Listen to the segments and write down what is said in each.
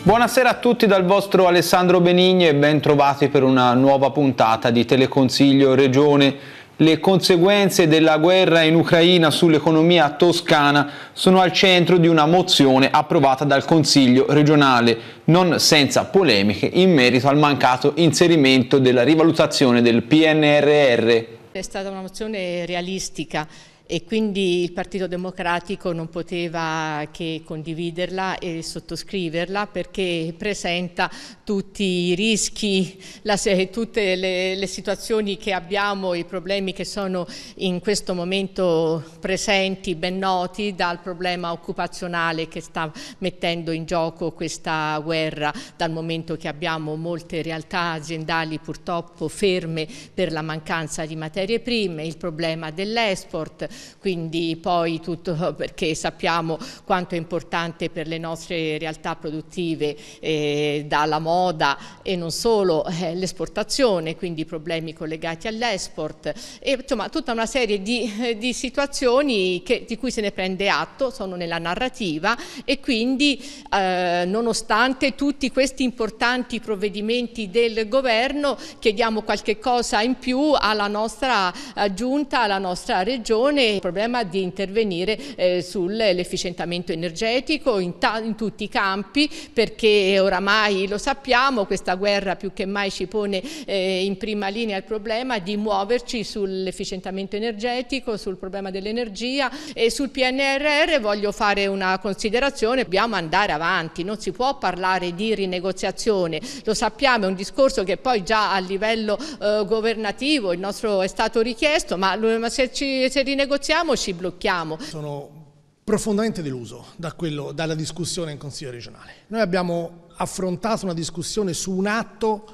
Buonasera a tutti dal vostro Alessandro Benigni e ben trovati per una nuova puntata di Teleconsiglio Regione. Le conseguenze della guerra in Ucraina sull'economia toscana sono al centro di una mozione approvata dal Consiglio regionale, non senza polemiche in merito al mancato inserimento della rivalutazione del PNRR. È stata una mozione realistica e quindi il Partito Democratico non poteva che condividerla e sottoscriverla perché presenta tutti i rischi, la, tutte le, le situazioni che abbiamo, i problemi che sono in questo momento presenti, ben noti, dal problema occupazionale che sta mettendo in gioco questa guerra, dal momento che abbiamo molte realtà aziendali purtroppo ferme per la mancanza di materie prime, il problema dell'export, quindi poi tutto perché sappiamo quanto è importante per le nostre realtà produttive eh, dalla moda e non solo eh, l'esportazione, quindi problemi collegati all'export insomma tutta una serie di, eh, di situazioni che, di cui se ne prende atto, sono nella narrativa e quindi eh, nonostante tutti questi importanti provvedimenti del governo chiediamo qualche cosa in più alla nostra eh, giunta, alla nostra regione il problema di intervenire eh, sull'efficientamento energetico in, in, tutti i campi perché oramai lo sappiamo questa guerra più che mai ci pone eh, in prima linea il problema di muoverci sull'efficientamento energetico, sul problema dell'energia e sul PNRR voglio fare una considerazione, dobbiamo andare avanti, non si può parlare di rinegoziazione, lo sappiamo è un discorso che poi già a livello eh, governativo il nostro è stato richiesto ma se, ci, se rinegoziamo negoziamo ci blocchiamo. Sono profondamente deluso da quello, dalla discussione in Consiglio regionale. Noi abbiamo affrontato una discussione su un atto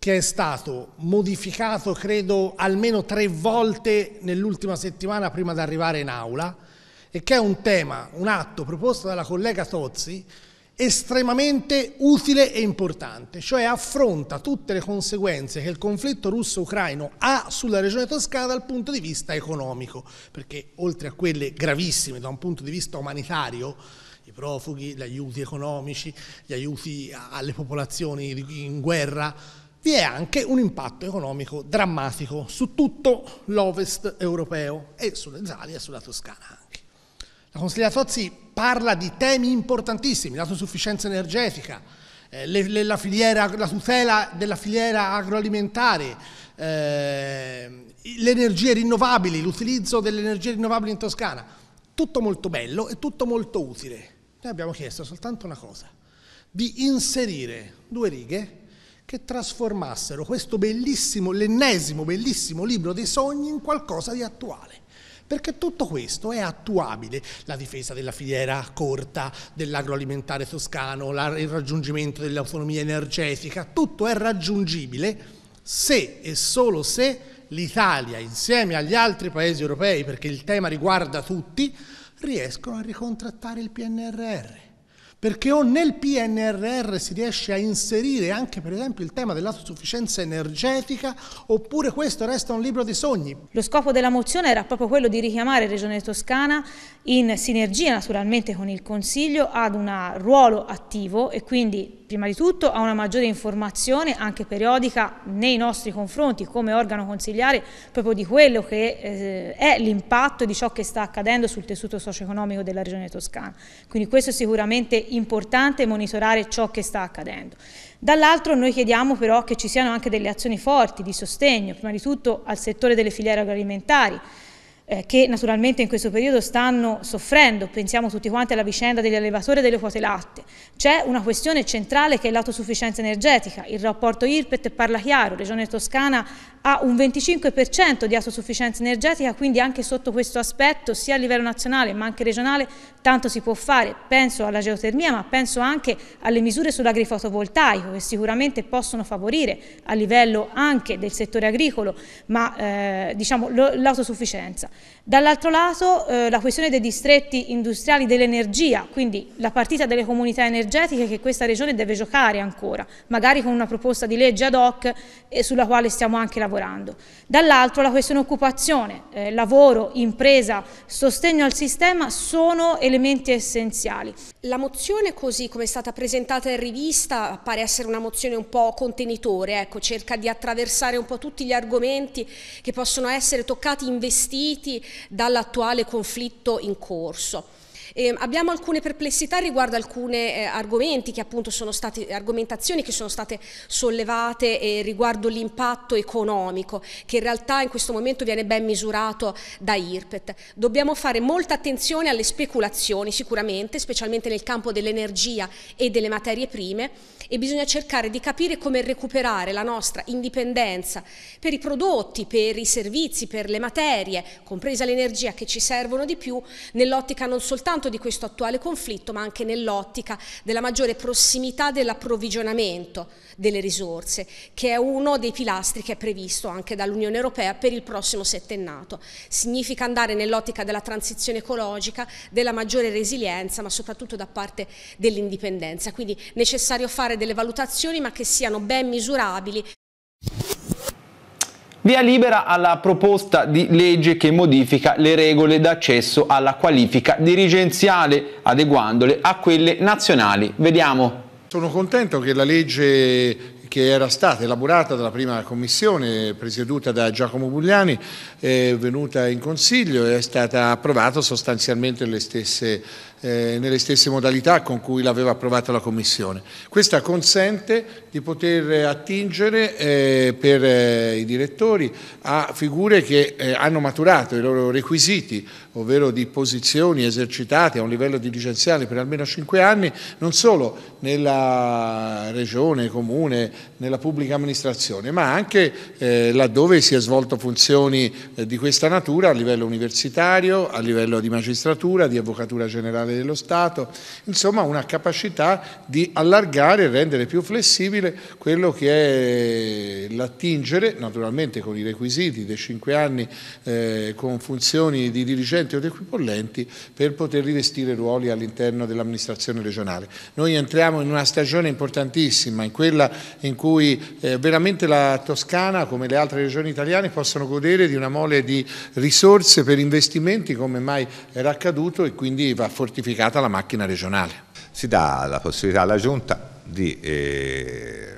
che è stato modificato credo almeno tre volte nell'ultima settimana prima di arrivare in aula e che è un tema, un atto proposto dalla collega Tozzi estremamente utile e importante, cioè affronta tutte le conseguenze che il conflitto russo-ucraino ha sulla regione toscana dal punto di vista economico, perché oltre a quelle gravissime da un punto di vista umanitario, i profughi, gli aiuti economici, gli aiuti alle popolazioni in guerra, vi è anche un impatto economico drammatico su tutto l'ovest europeo e sull'Italia e sulla Toscana anche. La consigliera Tozzi parla di temi importantissimi, l'autosufficienza energetica, eh, le, le, la, filiera, la, tutela della filiera agroalimentare, eh, le energie rinnovabili, l'utilizzo delle energie rinnovabili in Toscana. Tutto molto bello e tutto molto utile. Noi abbiamo chiesto soltanto una cosa, di inserire due righe che trasformassero questo bellissimo, l'ennesimo bellissimo libro dei sogni in qualcosa di attuale perché tutto questo è attuabile, la difesa della filiera corta, dell'agroalimentare toscano, il raggiungimento dell'autonomia energetica, tutto è raggiungibile se e solo se l'Italia insieme agli altri paesi europei, perché il tema riguarda tutti, riescono a ricontrattare il PNRR perché o nel PNRR si riesce a inserire anche per esempio il tema dell'autosufficienza energetica oppure questo resta un libro di sogni. Lo scopo della mozione era proprio quello di richiamare Regione Toscana in sinergia naturalmente con il Consiglio ad un ruolo attivo e quindi prima di tutto a una maggiore informazione anche periodica nei nostri confronti come organo consigliare proprio di quello che eh, è l'impatto di ciò che sta accadendo sul tessuto socio-economico della regione toscana. Quindi questo è sicuramente importante monitorare ciò che sta accadendo. Dall'altro noi chiediamo però che ci siano anche delle azioni forti di sostegno, prima di tutto al settore delle filiere agroalimentari, eh, che naturalmente in questo periodo stanno soffrendo, pensiamo tutti quanti alla vicenda degli allevatori e delle quote latte. C'è una questione centrale che è l'autosufficienza energetica, il rapporto IRPET parla chiaro, Regione Toscana ha un 25% di autosufficienza energetica, quindi anche sotto questo aspetto, sia a livello nazionale ma anche regionale, tanto si può fare. Penso alla geotermia, ma penso anche alle misure sull'agrifotovoltaico, che sicuramente possono favorire a livello anche del settore agricolo, ma eh, diciamo l'autosufficienza. Dall'altro lato eh, la questione dei distretti industriali dell'energia, quindi la partita delle comunità energetiche che questa regione deve giocare ancora, magari con una proposta di legge ad hoc eh, sulla quale stiamo anche lavorando. Dall'altro la questione occupazione, eh, lavoro, impresa, sostegno al sistema sono elementi essenziali. La mozione così come è stata presentata in rivista pare essere una mozione un po' contenitore, ecco, cerca di attraversare un po' tutti gli argomenti che possono essere toccati, investiti dall'attuale conflitto in corso. Eh, abbiamo alcune perplessità riguardo alcune eh, argomenti che appunto sono state, argomentazioni che sono state sollevate eh, riguardo l'impatto economico, che in realtà in questo momento viene ben misurato da IRPET. Dobbiamo fare molta attenzione alle speculazioni sicuramente, specialmente nel campo dell'energia e delle materie prime e bisogna cercare di capire come recuperare la nostra indipendenza per i prodotti, per i servizi, per le materie, compresa l'energia che ci servono di più, nell'ottica non soltanto di questo attuale conflitto, ma anche nell'ottica della maggiore prossimità dell'approvvigionamento delle risorse, che è uno dei pilastri che è previsto anche dall'Unione Europea per il prossimo settennato. Significa andare nell'ottica della transizione ecologica, della maggiore resilienza, ma soprattutto da parte dell'indipendenza. Quindi necessario fare delle valutazioni, ma che siano ben misurabili. Via libera alla proposta di legge che modifica le regole d'accesso alla qualifica dirigenziale, adeguandole a quelle nazionali. Vediamo. Sono contento che la legge che era stata elaborata dalla prima commissione presieduta da Giacomo Bugliani, è venuta in consiglio e è stata approvata sostanzialmente le stesse eh, nelle stesse modalità con cui l'aveva approvata la Commissione. Questa consente di poter attingere eh, per eh, i direttori a figure che eh, hanno maturato i loro requisiti ovvero di posizioni esercitate a un livello dirigenziale per almeno 5 anni, non solo nella regione, comune, nella pubblica amministrazione, ma anche eh, laddove si è svolto funzioni eh, di questa natura a livello universitario, a livello di magistratura, di avvocatura generale dello Stato, insomma una capacità di allargare e rendere più flessibile quello che è l'attingere, naturalmente con i requisiti dei 5 anni eh, con funzioni di dirigenza equivalenti o equipollenti per poter rivestire ruoli all'interno dell'amministrazione regionale. Noi entriamo in una stagione importantissima, in quella in cui eh, veramente la Toscana, come le altre regioni italiane, possono godere di una mole di risorse per investimenti come mai era accaduto e quindi va fortificata la macchina regionale. Si dà la possibilità alla Giunta di... Eh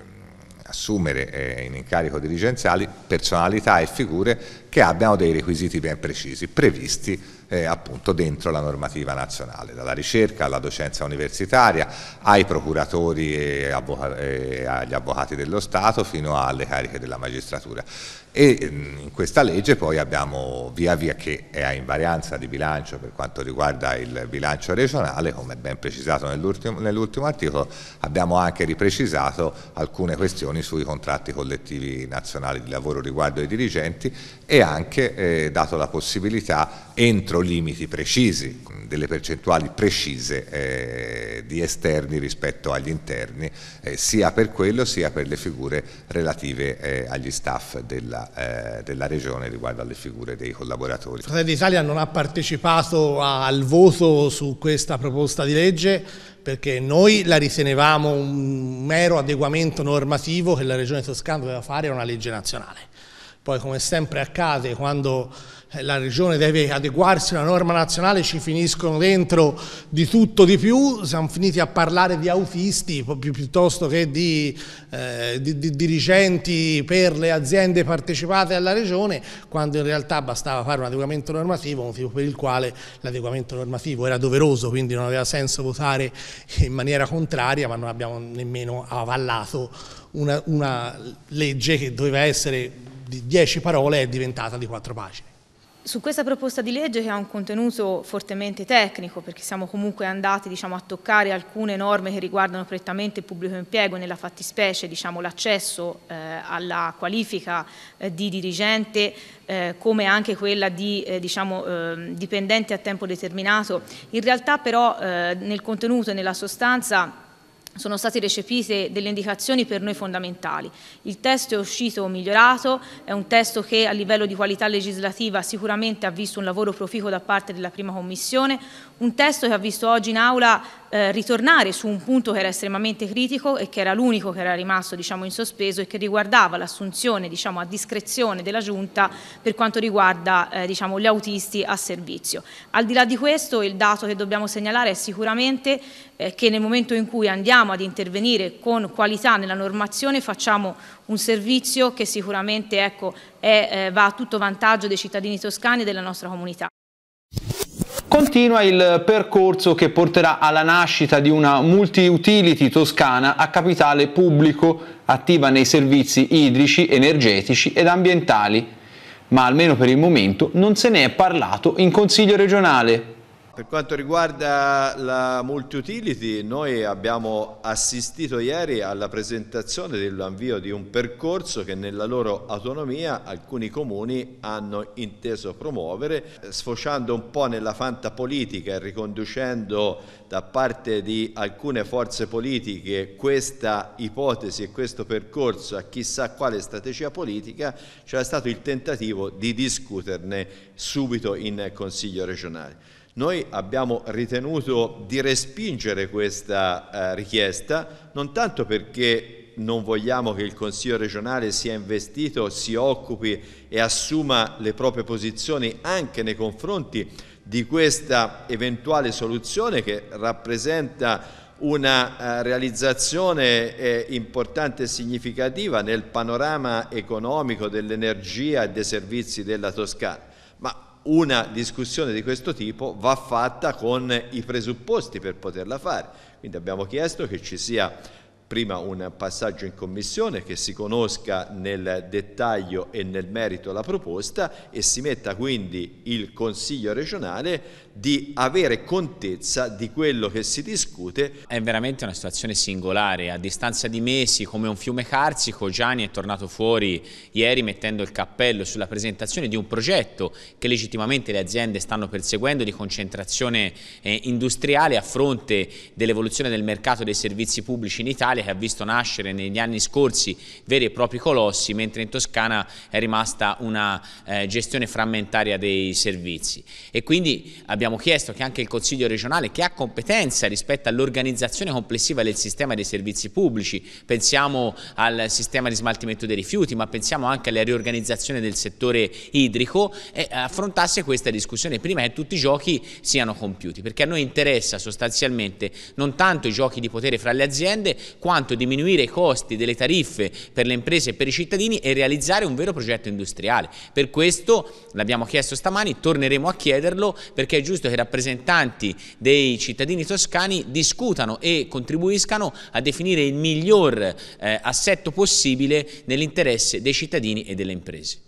assumere eh, in incarico dirigenziali personalità e figure che abbiano dei requisiti ben precisi, previsti eh, appunto dentro la normativa nazionale, dalla ricerca alla docenza universitaria, ai procuratori e agli avvocati dello Stato fino alle cariche della magistratura e mm, in questa legge poi abbiamo via via che è a invarianza di bilancio per quanto riguarda il bilancio regionale, come ben precisato nell'ultimo, nell articolo, abbiamo anche riprecisato alcune questioni sui contratti collettivi nazionali di lavoro riguardo ai dirigenti e anche eh, dato la possibilità entro limiti precisi, delle percentuali precise eh, di esterni rispetto agli interni, eh, sia per quello sia per le figure relative eh, agli staff della, eh, della, regione riguardo alle figure dei collaboratori. Fratelli d'Italia non ha partecipato al voto su questa proposta di legge perché noi la ritenevamo un mero adeguamento normativo che la Regione Toscana doveva fare a una legge nazionale. Poi come sempre accade quando eh, la regione deve adeguarsi a una norma nazionale ci finiscono dentro di tutto di più, siamo finiti a parlare di autisti piuttosto che di, eh, di, di dirigenti per le aziende partecipate alla regione, quando in realtà bastava fare un adeguamento normativo, motivo per il quale l'adeguamento normativo era doveroso, quindi non aveva senso votare in maniera contraria, ma non abbiamo nemmeno avallato una, una legge che doveva essere di 10 parole è diventata di 4 pagine. Su questa proposta di legge che ha un contenuto fortemente tecnico, perché siamo comunque andati diciamo, a toccare alcune norme che riguardano prettamente il pubblico impiego nella fattispecie diciamo, l'accesso eh, alla qualifica eh, di dirigente eh, come anche quella di eh, diciamo, ehm, dipendente a tempo determinato, in realtà però eh, nel contenuto e nella sostanza sono state recepite delle indicazioni per noi fondamentali. Il testo è uscito migliorato, è un testo che a livello di qualità legislativa sicuramente ha visto un lavoro proficuo da parte della prima Commissione, un testo che ha visto oggi in Aula eh, ritornare su un punto che era estremamente critico e che era l'unico che era rimasto diciamo, in sospeso e che riguardava l'assunzione diciamo, a discrezione della Giunta per quanto riguarda eh, diciamo, gli autisti a servizio. Al di là di questo il dato che dobbiamo segnalare è sicuramente eh, che nel momento in cui andiamo ad intervenire con qualità nella normazione facciamo un servizio che sicuramente ecco, è, eh, va a tutto vantaggio dei cittadini toscani e della nostra comunità. Continua il percorso che porterà alla nascita di una multi-utility toscana a capitale pubblico attiva nei servizi idrici, energetici ed ambientali, ma almeno per il momento non se ne è parlato in Consiglio regionale. Per quanto riguarda la multi-utility, noi abbiamo assistito ieri alla presentazione dell'avvio di un percorso che nella loro autonomia alcuni comuni hanno inteso promuovere, sfociando un po' nella fanta politica e riconducendo da parte di alcune forze politiche questa ipotesi e questo percorso a chissà quale strategia politica, c'è stato il tentativo di discuterne subito in Consiglio regionale. Noi abbiamo ritenuto di respingere questa eh, richiesta non tanto perché non vogliamo che il Consiglio regionale sia investito, si occupi e assuma le proprie posizioni anche nei confronti di questa eventuale soluzione che rappresenta una eh, realizzazione eh, importante e significativa nel panorama economico dell'energia e dei servizi della Toscana, ma una discussione di questo tipo va fatta con i presupposti per poterla fare. Quindi abbiamo chiesto che ci sia prima un passaggio in commissione che si conosca nel dettaglio e nel merito la proposta e si metta quindi il Consiglio regionale di avere contezza di quello che si discute. È veramente una situazione singolare, a distanza di mesi come un fiume carsico Gianni è tornato fuori ieri mettendo il cappello sulla presentazione di un progetto che legittimamente le aziende stanno perseguendo di concentrazione eh, industriale a fronte dell'evoluzione del mercato dei servizi pubblici in Italia che ha visto nascere negli anni scorsi veri e propri colossi, mentre in Toscana è rimasta una eh, gestione frammentaria dei servizi. E quindi abbiamo chiesto che anche il Consiglio regionale, che ha competenza rispetto all'organizzazione complessiva del sistema dei servizi pubblici, pensiamo al sistema di smaltimento dei rifiuti, ma pensiamo anche alla riorganizzazione del settore idrico, eh, affrontasse questa discussione prima che tutti i giochi siano compiuti, perché a noi interessa sostanzialmente non tanto i giochi di potere fra le aziende, quanto quanto diminuire i costi delle tariffe per le imprese e per i cittadini e realizzare un vero progetto industriale. Per questo l'abbiamo chiesto stamani, torneremo a chiederlo perché è giusto che i rappresentanti dei cittadini toscani discutano e contribuiscano a definire il miglior eh, assetto possibile nell'interesse dei cittadini e delle imprese.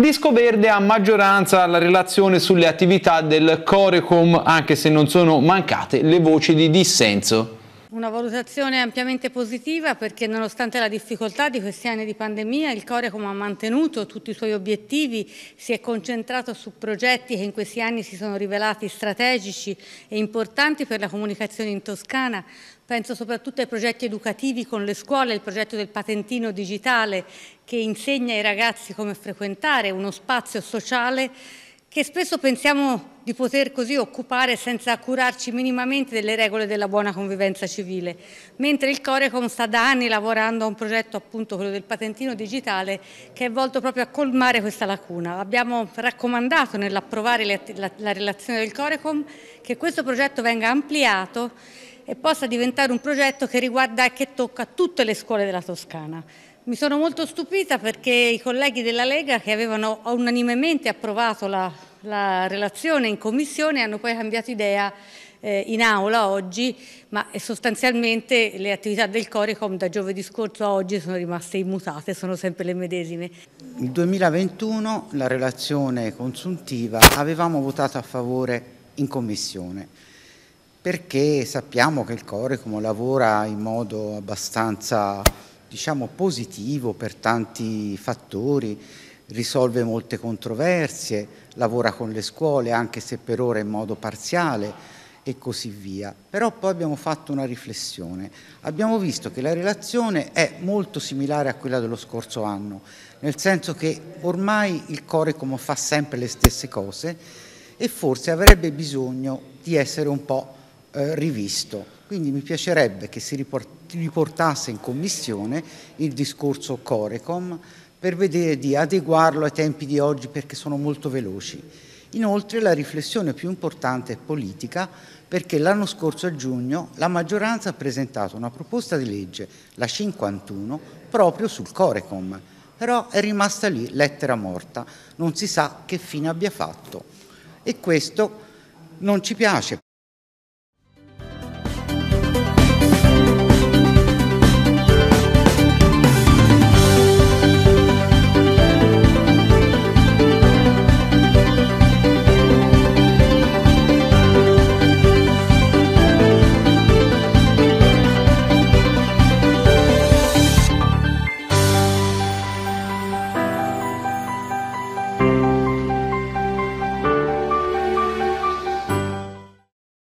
Disco Verde a maggioranza la relazione sulle attività del Corecom, anche se non sono mancate le voci di dissenso. Una valutazione ampiamente positiva perché nonostante la difficoltà di questi anni di pandemia il Corecom ha mantenuto tutti i suoi obiettivi, si è concentrato su progetti che in questi anni si sono rivelati strategici e importanti per la comunicazione in Toscana, Penso soprattutto ai progetti educativi con le scuole, il progetto del patentino digitale che insegna ai ragazzi come frequentare uno spazio sociale che spesso pensiamo di poter così occupare senza curarci minimamente delle regole della buona convivenza civile, mentre il Corecom sta da anni lavorando a un progetto appunto quello del patentino digitale che è volto proprio a colmare questa lacuna. Abbiamo raccomandato nell'approvare la, relazione del Corecom che questo progetto venga ampliato e possa diventare un progetto che riguarda e che tocca tutte le scuole della Toscana. Mi sono molto stupita perché i colleghi della Lega che avevano unanimemente approvato la, la relazione in commissione hanno poi cambiato idea eh, in aula oggi, ma sostanzialmente le attività del Coricom da giovedì scorso a oggi sono rimaste immutate, sono sempre le medesime. Il 2021 la relazione consuntiva avevamo votato a favore in commissione perché sappiamo che il Coricom lavora in modo abbastanza diciamo, positivo per tanti fattori, risolve molte controversie, lavora con le scuole anche se per ora in modo parziale e così via. Però poi abbiamo fatto una riflessione, abbiamo visto che la relazione è molto similare a quella dello scorso anno, nel senso che ormai il Corecom fa sempre le stesse cose e forse avrebbe bisogno di essere un po' eh, rivisto. Quindi mi piacerebbe che si riportasse in commissione il discorso Corecom per vedere di adeguarlo ai tempi di oggi perché sono molto veloci. Inoltre la riflessione più importante è politica perché l'anno scorso a giugno la maggioranza ha presentato una proposta di legge, la 51, proprio sul Corecom, però è rimasta lì lettera morta, non si sa che fine abbia fatto e questo non ci piace.